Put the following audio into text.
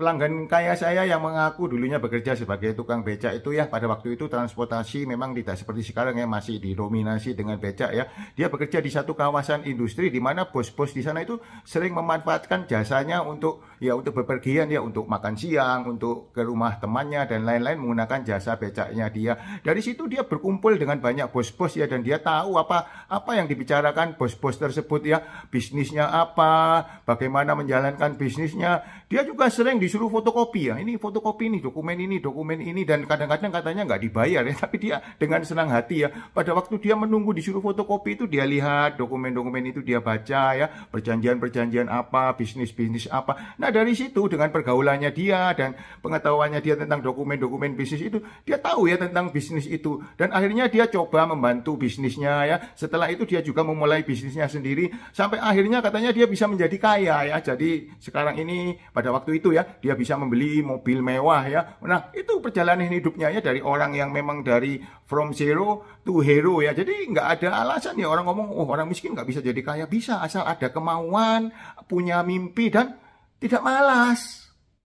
Pelanggan kaya saya yang mengaku dulunya bekerja sebagai tukang becak itu ya pada waktu itu transportasi memang tidak seperti sekarang ya masih didominasi dengan becak ya. Dia bekerja di satu kawasan industri di mana bos-bos di sana itu sering memanfaatkan jasanya untuk ya untuk bepergian ya untuk makan siang untuk ke rumah temannya dan lain-lain menggunakan jasa becaknya dia dari situ dia berkumpul dengan banyak bos-bos ya dan dia tahu apa apa yang dibicarakan bos-bos tersebut ya bisnisnya apa bagaimana menjalankan bisnisnya dia juga sering disuruh fotokopi ya ini fotokopi ini dokumen ini dokumen ini dan kadang-kadang katanya nggak dibayar ya tapi dia dengan senang hati ya pada waktu dia menunggu disuruh fotokopi itu dia lihat dokumen-dokumen itu dia baca ya perjanjian-perjanjian apa bisnis-bisnis apa nah dari situ dengan pergaulannya dia dan pengetahuannya dia tentang dokumen-dokumen bisnis itu, dia tahu ya tentang bisnis itu. Dan akhirnya dia coba membantu bisnisnya ya. Setelah itu dia juga memulai bisnisnya sendiri sampai akhirnya katanya dia bisa menjadi kaya ya. Jadi sekarang ini pada waktu itu ya dia bisa membeli mobil mewah ya. Nah, itu perjalanan hidupnya ya dari orang yang memang dari from zero to hero ya. Jadi nggak ada alasan ya orang ngomong oh orang miskin nggak bisa jadi kaya bisa asal ada kemauan, punya mimpi dan tidak malas.